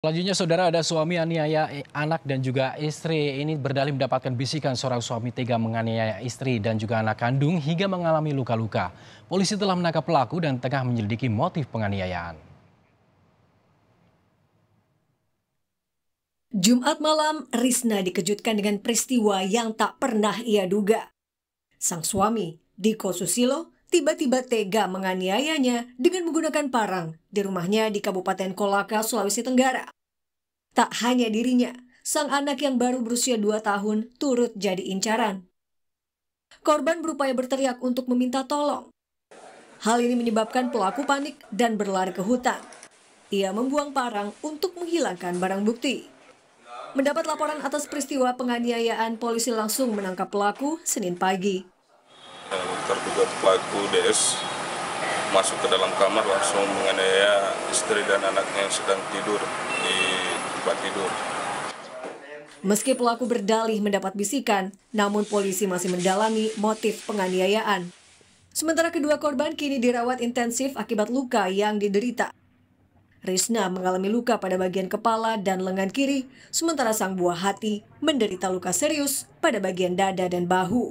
Selanjutnya, saudara ada suami aniaya anak dan juga istri. Ini berdalih mendapatkan bisikan seorang suami tega menganiaya istri dan juga anak kandung hingga mengalami luka-luka. Polisi telah menangkap pelaku dan tengah menyelidiki motif penganiayaan. Jumat malam, Risna dikejutkan dengan peristiwa yang tak pernah ia duga. Sang suami, Diko Susilo, tiba-tiba tega menganiayanya dengan menggunakan parang di rumahnya di Kabupaten Kolaka, Sulawesi Tenggara. Tak hanya dirinya, sang anak yang baru berusia 2 tahun turut jadi incaran. Korban berupaya berteriak untuk meminta tolong. Hal ini menyebabkan pelaku panik dan berlari ke hutan. Ia membuang parang untuk menghilangkan barang bukti. Mendapat laporan atas peristiwa penganiayaan, polisi langsung menangkap pelaku Senin pagi. Eh, terduga pelaku DS masuk ke dalam kamar langsung menganiaya istri dan anaknya yang sedang tidur di tempat tidur. Meski pelaku berdalih mendapat bisikan, namun polisi masih mendalami motif penganiayaan. Sementara kedua korban kini dirawat intensif akibat luka yang diderita. Risna mengalami luka pada bagian kepala dan lengan kiri, sementara sang buah hati menderita luka serius pada bagian dada dan bahu.